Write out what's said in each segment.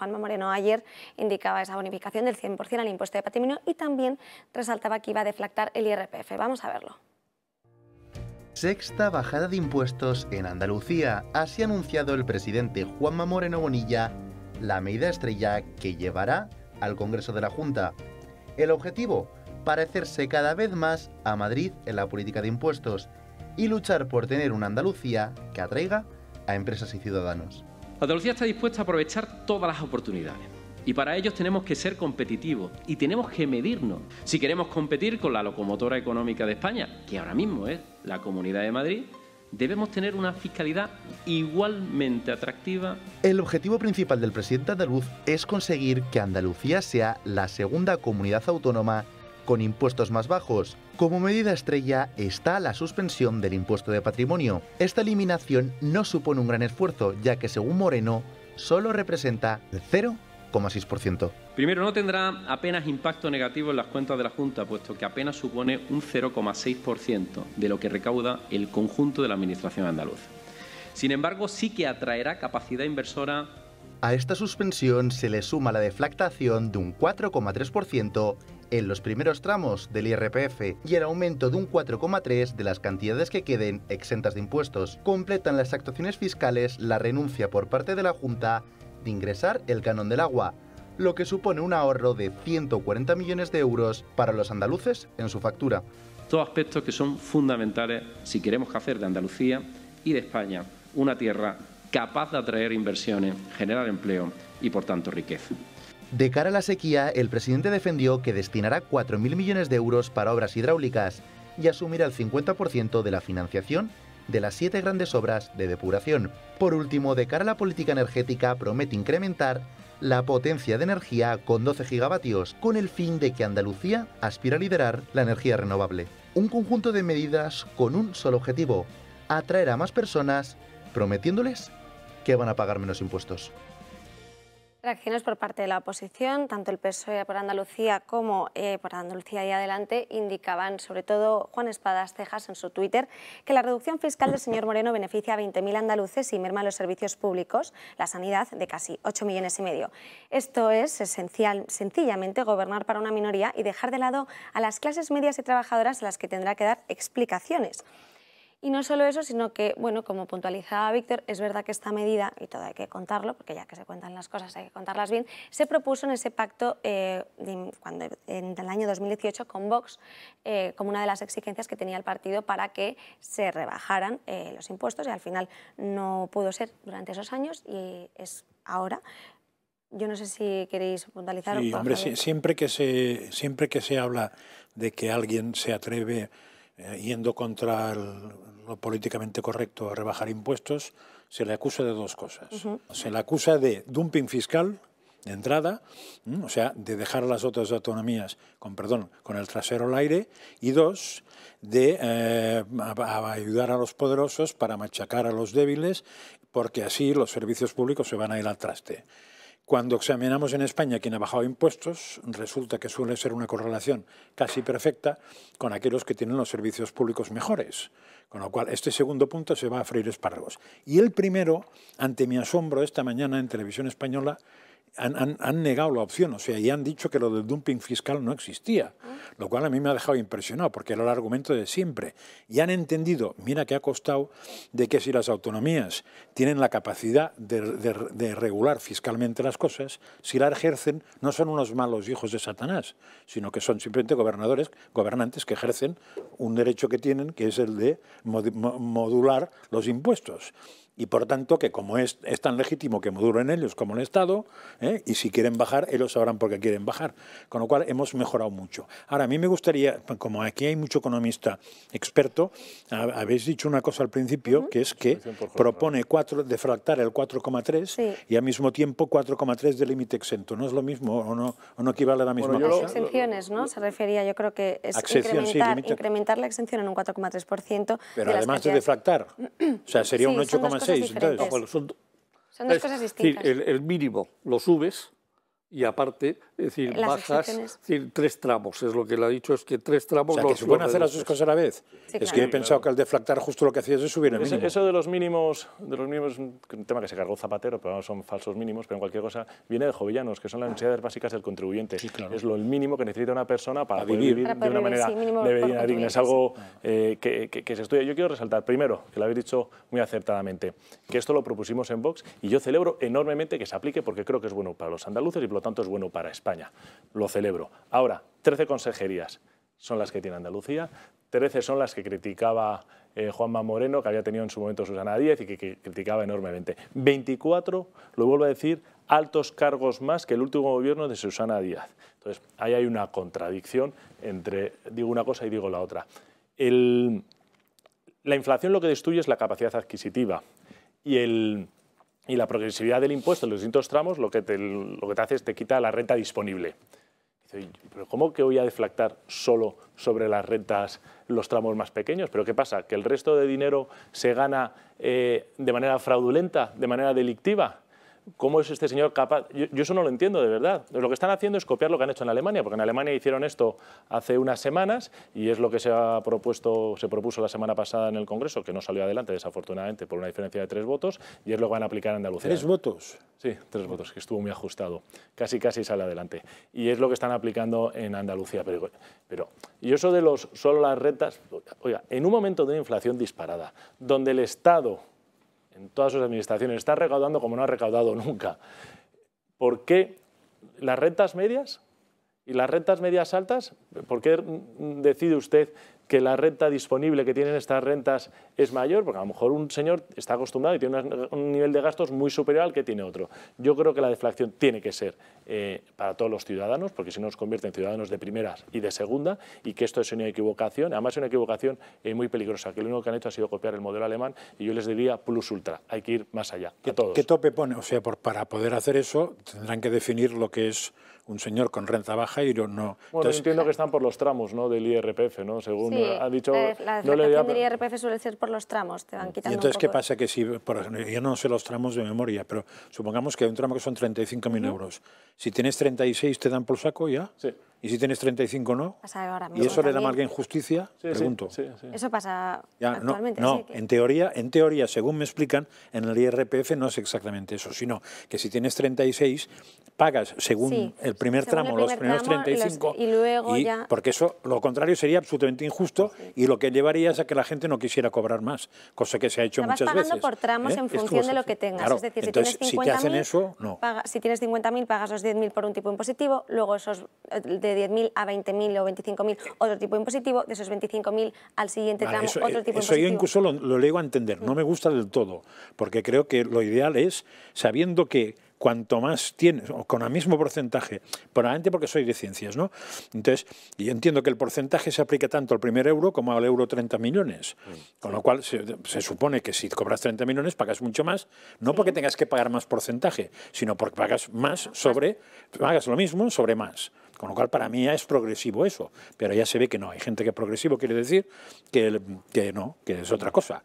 Juanma Moreno ayer indicaba esa bonificación del 100% al impuesto de patrimonio y también resaltaba que iba a deflactar el IRPF. Vamos a verlo. Sexta bajada de impuestos en Andalucía. Así ha anunciado el presidente Juanma Moreno Bonilla la medida estrella que llevará al Congreso de la Junta. El objetivo, parecerse cada vez más a Madrid en la política de impuestos y luchar por tener una Andalucía que atraiga a empresas y ciudadanos. Andalucía está dispuesta a aprovechar todas las oportunidades. Y para ello tenemos que ser competitivos y tenemos que medirnos. Si queremos competir con la locomotora económica de España, que ahora mismo es la Comunidad de Madrid, debemos tener una fiscalidad igualmente atractiva. El objetivo principal del presidente andaluz es conseguir que Andalucía sea la segunda comunidad autónoma con impuestos más bajos. Como medida estrella está la suspensión del impuesto de patrimonio. Esta eliminación no supone un gran esfuerzo, ya que según Moreno, solo representa el 0,6%. Primero, no tendrá apenas impacto negativo en las cuentas de la Junta, puesto que apenas supone un 0,6% de lo que recauda el conjunto de la Administración Andaluz... Sin embargo, sí que atraerá capacidad inversora a esta suspensión se le suma la deflactación de un 4,3% en los primeros tramos del IRPF y el aumento de un 4,3 de las cantidades que queden exentas de impuestos. Completan las actuaciones fiscales la renuncia por parte de la Junta de ingresar el canon del agua, lo que supone un ahorro de 140 millones de euros para los andaluces en su factura. Todos aspectos que son fundamentales si queremos hacer de Andalucía y de España una tierra capaz de atraer inversiones, generar empleo y, por tanto, riqueza. De cara a la sequía, el presidente defendió que destinará 4.000 millones de euros para obras hidráulicas y asumirá el 50% de la financiación de las siete grandes obras de depuración. Por último, de cara a la política energética, promete incrementar la potencia de energía con 12 gigavatios, con el fin de que Andalucía aspira a liderar la energía renovable. Un conjunto de medidas con un solo objetivo, atraer a más personas prometiéndoles que van a pagar menos impuestos. Reacciones por parte de la oposición, tanto el PSOE por Andalucía como eh, por Andalucía y adelante, indicaban, sobre todo Juan Espadas Cejas en su Twitter, que la reducción fiscal del señor Moreno beneficia a 20.000 andaluces y merma los servicios públicos, la sanidad de casi 8 millones y medio. Esto es esencial, sencillamente gobernar para una minoría y dejar de lado a las clases medias y trabajadoras a las que tendrá que dar explicaciones. Y no solo eso, sino que, bueno, como puntualizaba Víctor, es verdad que esta medida, y todo hay que contarlo, porque ya que se cuentan las cosas hay que contarlas bien, se propuso en ese pacto eh, cuando, en el año 2018 con Vox eh, como una de las exigencias que tenía el partido para que se rebajaran eh, los impuestos y al final no pudo ser durante esos años y es ahora. Yo no sé si queréis puntualizar. Sí, hombre, siempre que, se, siempre que se habla de que alguien se atreve eh, yendo contra lo políticamente correcto a rebajar impuestos, se le acusa de dos cosas. Se le acusa de dumping fiscal, de entrada, o sea, de dejar las otras autonomías con, perdón, con el trasero al aire, y dos, de eh, ayudar a los poderosos para machacar a los débiles, porque así los servicios públicos se van a ir al traste. Cuando examinamos en España quien ha bajado impuestos, resulta que suele ser una correlación casi perfecta con aquellos que tienen los servicios públicos mejores. Con lo cual, este segundo punto se va a freír espárragos. Y el primero, ante mi asombro, esta mañana en Televisión Española, han, negado la opción, o sea, y han dicho que lo del dumping fiscal no existía, lo cual a mí me ha dejado impresionado, porque era el argumento de siempre. Y han entendido, mira que ha costado, de que si las autonomías tienen la capacidad de, de regular fiscalmente las cosas, si la ejercen, no son unos malos hijos de Satanás, sino que son simplemente gobernadores, gobernantes que ejercen un derecho que tienen, que es el de modular los impuestos y por tanto que como es, tan legítimo que maduren ellos como el Estado, ¿eh? y si quieren bajar, ellos sabrán por qué quieren bajar. Con lo cual hemos mejorado mucho. Ahora, a mí me gustaría, como aquí hay mucho economista experto, habéis dicho una cosa al principio, que es que propone cuatro, defractar el 4,3 y al mismo tiempo 4,3 de límite exento. ¿No es lo mismo o no, no equivale a la misma cosa? exenciones, ¿no? Se refería, yo creo que es incrementar, incrementar, la exención en un 4,3% Pero además de defractar, o sea, sería un 8,6 bueno, son, dos cosas distintas. el, el mínimo lo subes y aparte, es decir, bajas tres tramos, es lo que le ha dicho, es que tres tramos... O se pueden hacer las dos cosas a la vez. es que he pensado que al deflactar justo lo que hacías es subir Eso de los mínimos, de los mínimos, un tema que se cargó Zapatero, pero son falsos mínimos, pero en cualquier cosa, viene de Jovellanos, que son las necesidades básicas del contribuyente. Es lo el mínimo que necesita una persona para, vivir, de una manera digna. es algo eh, que, se estudia. Yo quiero resaltar, primero, que lo habéis dicho muy acertadamente, que esto lo propusimos en Vox y yo celebro enormemente que se aplique porque creo que es bueno para los andaluces y tanto es bueno para España. Lo celebro. Ahora, 13 consejerías son las que tiene Andalucía, 13 son las que criticaba eh, Juanma Moreno, que había tenido en su momento Susana Díaz y que, criticaba enormemente. 24, lo vuelvo a decir, altos cargos más que el último gobierno de Susana Díaz. Entonces, ahí hay una contradicción entre digo una cosa y digo la otra. la inflación lo que destruye es la capacidad adquisitiva y el y la progresividad del impuesto en los distintos tramos lo que te, lo que te hace es te quita la renta disponible. pero ¿cómo que voy a deflactar solo sobre las rentas los tramos más pequeños? ¿Pero qué pasa? ¿Que el resto de dinero se gana eh, de manera fraudulenta, de manera delictiva? ¿Cómo es este señor capaz? Yo, eso no lo entiendo de verdad. Lo que están haciendo es copiar lo que han hecho en Alemania, porque en Alemania hicieron esto hace unas semanas y es lo que se ha propuesto, se propuso la semana pasada en el Congreso, que no salió adelante desafortunadamente por una diferencia de tres votos y es lo que van a aplicar en Andalucía. ¿Tres votos? Sí, tres votos, que estuvo muy ajustado. Casi, casi sale adelante. Y es lo que están aplicando en Andalucía. Pero, pero y eso de los solo las rentas, oiga, en un momento de una inflación disparada, donde el Estado en todas sus administraciones, está recaudando como no ha recaudado nunca. ¿Por qué las rentas medias y las rentas medias altas? ¿Por qué decide usted que la renta disponible que tienen estas rentas es mayor, porque a lo mejor un señor está acostumbrado y tiene un nivel de gastos muy superior al que tiene otro. Yo creo que la deflación tiene que ser eh, para todos los ciudadanos, porque si no nos convierte en ciudadanos de primera y de segunda, y que esto es una equivocación, además es una equivocación eh, muy peligrosa, que lo único que han hecho ha sido copiar el modelo alemán, y yo les diría plus ultra, hay que ir más allá, que, todos. ¿Qué tope pone? O sea, por, para poder hacer eso tendrán que definir lo que es un señor con renta baja y yo no... Entonces, entiendo eh, que están por los tramos ¿no? del IRPF, ¿no? Según ha dicho... Eh, la no le del IRPF suele ser por los tramos, te van quitando ¿Y entonces qué pasa? Que si, por yo no sé los tramos de memoria, pero supongamos que hay un tramo que son 35.000 euros. Si tienes 36, ¿te dan por saco ya? Sí. ¿Y si tienes 35 no? ¿Y eso le da marca injusticia? Pregunto. eso pasa actualmente. No, en, teoría, en teoría, según me explican, en el IRPF no es exactamente eso, sino que si tienes 36, pagas según el primer tramo los primeros 35. y luego Porque eso, lo contrario, sería absolutamente injusto y lo que llevaría es a que la gente no quisiera cobrar más, cosa que se ha hecho muchas veces. pagando por tramos ¿eh? en función de lo que tengas. Es decir, si tienes 50.000, si eso, si tienes 50.000, pagas los 10.000 por un tipo impositivo, luego esos... Eh, de 10.000 a 20.000 o 25.000 otro tipo impositivo, de esos 25.000 al siguiente tramo otro tipo de eh, impositivo. Eso yo incluso lo, lo leo a entender, no me gusta del todo, porque creo que lo ideal es, sabiendo que cuanto más tienes, con el mismo porcentaje, probablemente porque soy de ciencias, ¿no? Entonces, yo entiendo que el porcentaje se aplica tanto al primer euro como al euro 30 millones, con lo cual se, supone que si cobras 30 millones pagas mucho más, no porque tengas que pagar más porcentaje, sino porque pagas más sobre, pagas lo mismo sobre más. Con lo cual, para mí es progresivo eso, pero ya se ve que no. Hay gente que progresivo quiere decir que, que no, que es otra cosa.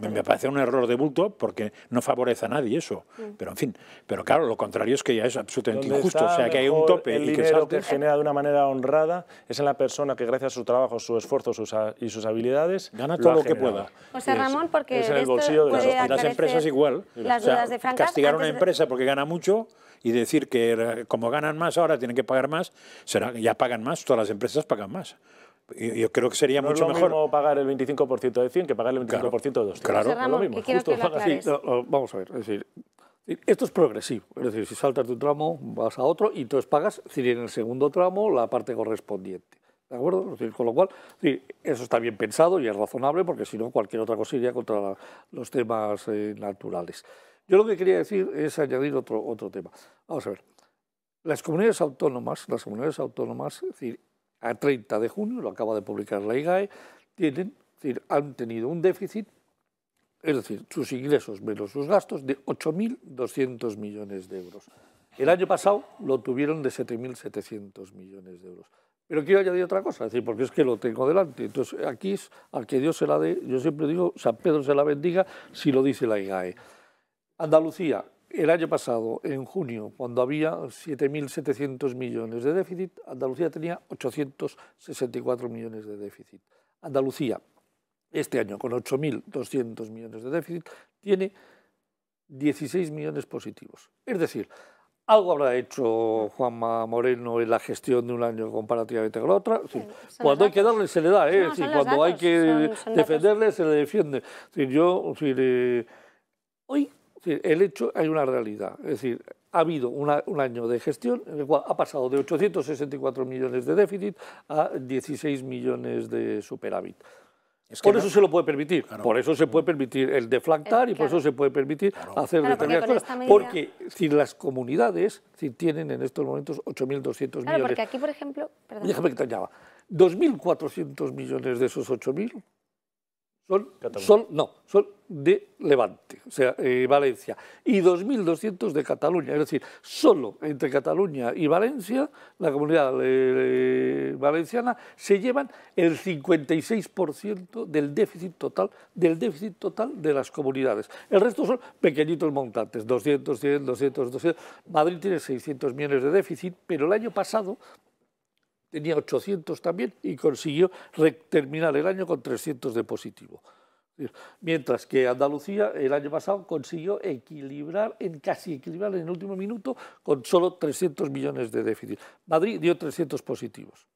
Me parece un error de bulto porque no favorece a nadie eso. Mm. Pero, en fin, pero claro, lo contrario es que ya es absolutamente injusto. O sea, que hay un tope. El que dinero que genera de una manera honrada es en la persona que gracias a su trabajo, su esfuerzo y sus habilidades gana todo lo, que pueda. José Ramón, porque es en el bolsillo de las, empresas igual. Las de castigar a una empresa porque gana mucho y decir que como ganan más ahora tienen que pagar más, será ya pagan más, todas las empresas pagan más. Yo creo que sería mucho es mejor. Mismo pagar el 25% de 100 que pagar el 25% de 200. Claro, lo mismo. vamos a ver, es decir, esto es progresivo, es decir, si saltas de un tramo vas a otro y entonces pagas, si en el segundo tramo la parte correspondiente. ¿De acuerdo? con lo cual, eso está bien pensado y es razonable porque si no cualquier otra cosa iría contra los temas eh, naturales. Yo lo que quería decir es añadir otro, otro tema. Vamos a ver. Las comunidades autónomas, las comunidades autónomas, es decir, a 30 de junio, lo acaba de publicar la IGAE, tienen, decir, han tenido un déficit, es decir, sus ingresos menos sus gastos, de 8.200 millones de euros. El año pasado lo tuvieron de 7.700 millones de euros. Pero quiero añadir otra cosa, es decir, porque es que lo tengo delante. Entonces, aquí es al que Dios se la dé, yo siempre digo, San Pedro se la bendiga si lo dice la IGAE. Andalucía, el año pasado, en junio, cuando había 7.700 millones de déficit, Andalucía tenía 864 millones de déficit. Andalucía, este año, con 8.200 millones de déficit, tiene 16 millones positivos. Es decir, algo habrá hecho Juanma Moreno en la gestión de un año comparativamente con la otra. cuando hay que darle, se le da. ¿eh? cuando hay que defenderle, se le defiende. yo, eh, hoy el hecho, hay una realidad, es decir, ha habido un año de gestión en el cual ha pasado de 864 millones de déficit a 16 millones de superávit. por eso se lo puede permitir, por eso se puede permitir el deflactar y por eso se puede permitir hacer determinadas cosas. Porque si las comunidades si tienen en estos momentos 8.200 millones... porque aquí, por ejemplo... Déjame que te 2.400 millones de esos 8.000 son, no, son de Levante, o sea, eh, Valencia, y 2.200 de Cataluña. Es decir, solo entre Cataluña y Valencia, la comunidad eh, valenciana, se llevan el 56% del déficit total, del déficit total de las comunidades. El resto son pequeñitos montantes, 200, 100, 200, 200. Madrid tiene 600 millones de déficit, pero el año pasado tenía 800 también y consiguió terminar el año con 300 de positivo. Mientras que Andalucía el año pasado consiguió equilibrar, en casi equilibrar en el último minuto, con solo 300 millones de déficit. Madrid dio 300 positivos.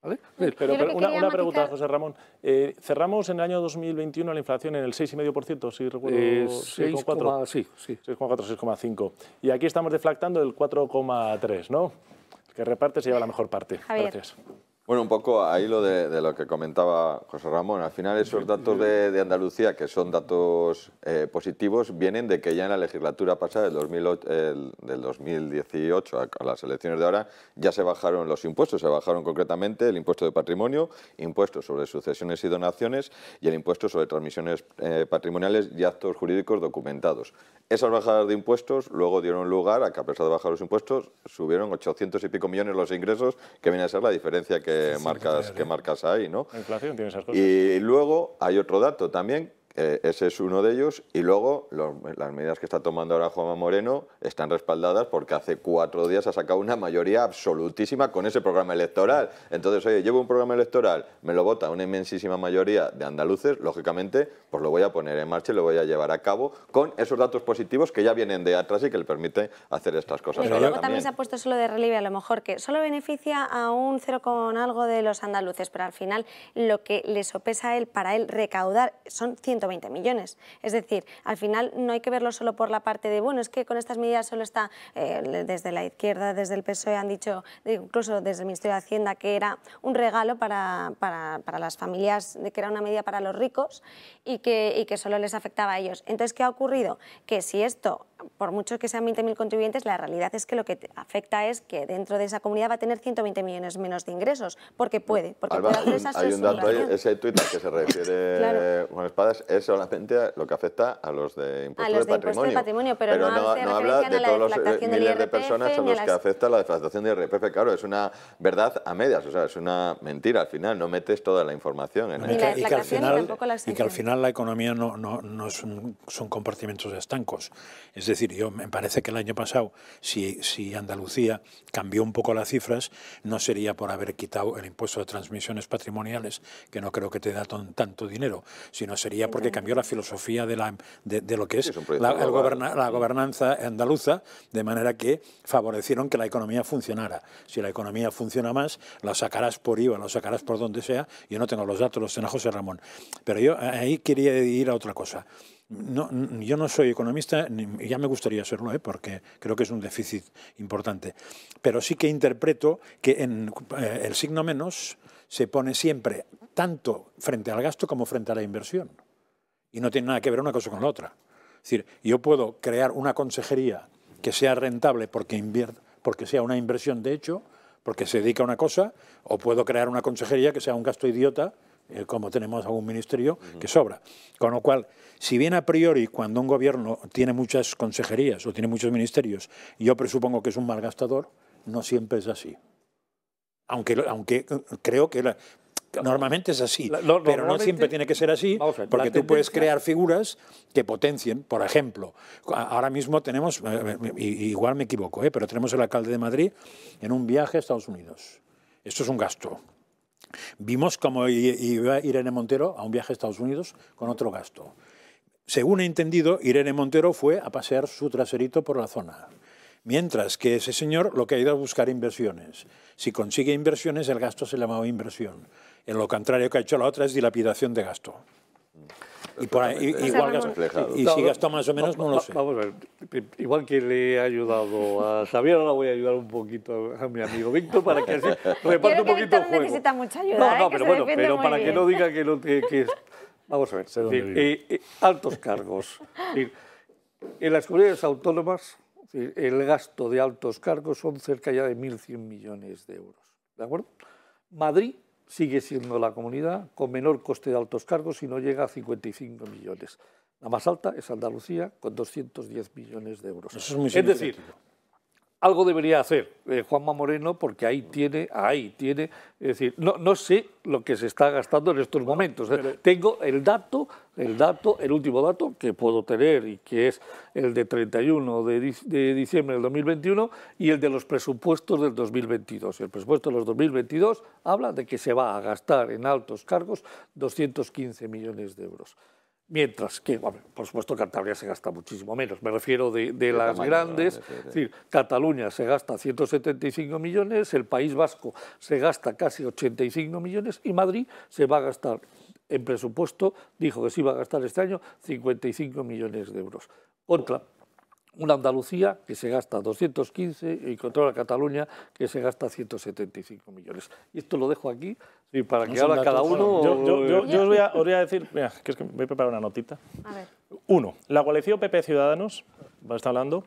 ¿Vale? Pero, una, pregunta, José Ramón. Eh, cerramos en el año 2021 la inflación en el 6,5%, si recuerdo. Eh, 6,4. Sí, sí. 6,4, 6,5. Y aquí estamos deflactando el 4,3, ¿no? que reparte se lleva la mejor parte. Gracias. Bueno, un poco ahí lo de, lo que comentaba José Ramón. Al final esos datos de, de Andalucía, que son datos eh, positivos, vienen de que ya en la legislatura pasada, del, del 2018 a, las elecciones de ahora, ya se bajaron los impuestos. Se bajaron concretamente el impuesto de patrimonio, impuestos sobre sucesiones y donaciones y el impuesto sobre transmisiones eh, patrimoniales y actos jurídicos documentados. Esas bajadas de impuestos luego dieron lugar a que a pesar de bajar los impuestos, subieron 800 y pico millones los ingresos, que viene a ser la diferencia que marcas, qué marcas hay. ¿no? La inflación tiene esas cosas. Y luego hay otro dato también eh, ese es uno de ellos. Y luego las medidas que está tomando ahora Juanma Moreno están respaldadas porque hace cuatro días ha sacado una mayoría absolutísima con ese programa electoral. Entonces, oye, llevo un programa electoral, me lo vota una inmensísima mayoría de andaluces, lógicamente, pues lo voy a poner en marcha y lo voy a llevar a cabo con esos datos positivos que ya vienen de atrás y que le permite hacer estas cosas. Pero luego también. se ha puesto solo de relieve, a lo mejor que solo beneficia a un cero con algo de los andaluces, pero al final lo que le sopesa a él para él recaudar son cientos 120 millones. Es decir, al final no hay que verlo solo por la parte de, bueno, es que con estas medidas solo está eh, desde la izquierda, desde el PSOE han dicho, incluso desde el Ministerio de Hacienda, que era un regalo para, para, las familias, que era una medida para los ricos y que, y que solo les afectaba a ellos. Entonces, ¿qué ha ocurrido? Que si esto por mucho que sean 20.000 contribuyentes, la realidad es que lo que afecta es que dentro de esa comunidad va a tener 120 millones menos de ingresos, porque puede, porque puede Hay un dato eh, ese tuit que se refiere con Juan Espadas es solamente lo que afecta a los de impuestos, de, patrimonio, pero, no, habla de todos los eh, miles de personas a los que afecta la deflactación de IRPF. Claro, es una verdad a medias, o sea, es una mentira. Al final no metes toda la información en y, que al final, y, la que al final la economía no, no, no son compartimentos estancos. Es decir, yo me parece que el año pasado, si, Andalucía cambió un poco las cifras, no sería por haber quitado el impuesto de transmisiones patrimoniales, que no creo que te da tanto dinero, sino sería porque cambió la filosofía de, lo que es, la, la gobernanza andaluza, de manera que favorecieron que la economía funcionara. Si la economía funciona más, la sacarás por IVA, la sacarás por donde sea. Yo no tengo los datos, los tiene José Ramón. Pero yo eh, ahí quería ir a otra cosa yo no soy economista, y ya me gustaría serlo, ¿eh? porque creo que es un déficit importante, pero sí que interpreto que en eh, el signo menos se pone siempre tanto frente al gasto como frente a la inversión. Y no tiene nada que ver una cosa con la otra. Es decir, yo puedo crear una consejería que sea rentable porque, porque sea una inversión de hecho, porque se dedica a una cosa, o puedo crear una consejería que sea un gasto idiota eh, como tenemos algún ministerio, que sobra. Con lo cual, si bien a priori cuando un gobierno tiene muchas consejerías o tiene muchos ministerios, yo presupongo que es un malgastador, no siempre es así. Aunque, eh, creo que Normalmente es así, pero no siempre tiene que ser así, porque tú puedes crear figuras que potencien. Por ejemplo, ahora mismo tenemos, eh, igual me equivoco, pero tenemos el alcalde de Madrid en un viaje a Estados Unidos. Esto es un gasto. Vimos cómo iba Irene Montero a un viaje a Estados Unidos con otro gasto. Según he entendido, Irene Montero fue a pasear su traserito por la zona. Mientras que ese señor lo que ha ido a buscar inversiones. Si consigue inversiones, el gasto se le llama inversión. En lo contrario que ha hecho la otra es dilapidación de gasto. Y, si gastó más o menos, no lo sé. Vamos a ver, igual que le he ayudado a Javier ahora voy a ayudar un poquito a mi amigo Víctor para que así reparte un poquito el juego. necesita mucha ayuda, No, ¿eh? no, pero bueno, para que no diga que, no, te que Vamos a ver, se lo eh, eh, eh, altos cargos. en las comunidades autónomas, el gasto de altos cargos son cerca ya de 1.100 millones de euros. ¿De acuerdo? Madrid sigue siendo la comunidad con menor coste de altos cargos y no llega a 55 millones. La más alta es Andalucía, con 210 millones de euros. es decir, algo debería hacer eh, Juanma Moreno porque ahí tiene, ahí tiene, es decir, no, no sé lo que se está gastando en estos momentos. Eh, tengo el dato, el dato, el último dato que puedo tener y que es el de 31 de, de diciembre del 2021 y el de los presupuestos del 2022. El presupuesto de los 2022 habla de que se va a gastar en altos cargos 215 millones de euros. Mientras que, bueno, por supuesto, Cantabria se gasta muchísimo menos. Me refiero de, las grandes. es decir, Cataluña se gasta 175 millones, el País Vasco se gasta casi 85 millones y Madrid se va a gastar en presupuesto, dijo que sí va a gastar este año 55 millones de euros. Otra, una Andalucía que se gasta 215 y contra la Cataluña que se gasta 175 millones. Y esto lo dejo aquí Sí, para que ahora cada uno... Yo, os, voy a, decir... Mira, que es que voy a preparar una notita. A ver. Uno, la coalición PP Ciudadanos, va está hablando,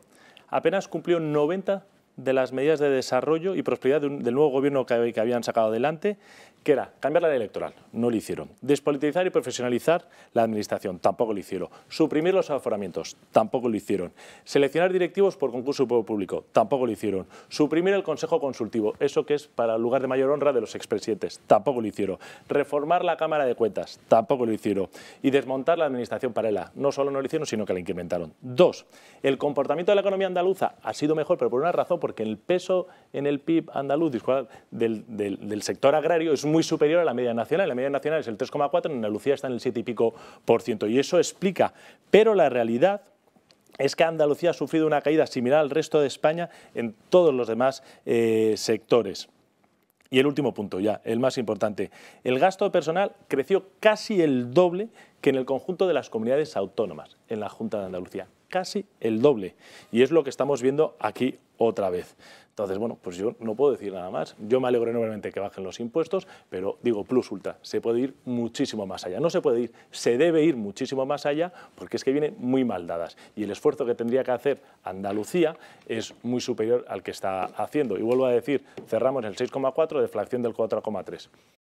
apenas cumplió 90 de las medidas de desarrollo y prosperidad del nuevo gobierno que, que habían sacado adelante que era cambiar la ley electoral. No lo hicieron. Despolitizar y profesionalizar la administración. Tampoco lo hicieron. Suprimir los aforamientos. Tampoco lo hicieron. Seleccionar directivos por concurso público. Tampoco lo hicieron. Suprimir el Consejo Consultivo. Eso que es para el lugar de mayor honra de los expresidentes. Tampoco lo hicieron. Reformar la Cámara de Cuentas. Tampoco lo hicieron. Y desmontar la administración paralela. No solo no lo hicieron, sino que la incrementaron. Dos, el comportamiento de la economía andaluza ha sido mejor, pero por una razón, porque el peso en el PIB andaluz del, sector agrario es muy muy superior a la media nacional. La media nacional es el 3,4, en Andalucía está en el 7 y pico por ciento. Y eso explica. Pero la realidad es que Andalucía ha sufrido una caída similar al resto de España en todos los demás eh, sectores. Y el último punto ya, el más importante. El gasto personal creció casi el doble que en el conjunto de las comunidades autónomas, en la Junta de Andalucía. Casi el doble. Y es lo que estamos viendo aquí otra vez. Entonces, bueno, pues yo no puedo decir nada más. Yo me alegro enormemente que bajen los impuestos, pero digo, plus ultra, se puede ir muchísimo más allá. No se puede ir, se debe ir muchísimo más allá porque es que vienen muy mal dadas. Y el esfuerzo que tendría que hacer Andalucía es muy superior al que está haciendo. Y vuelvo a decir, cerramos el 6,4, deflación del 4,3.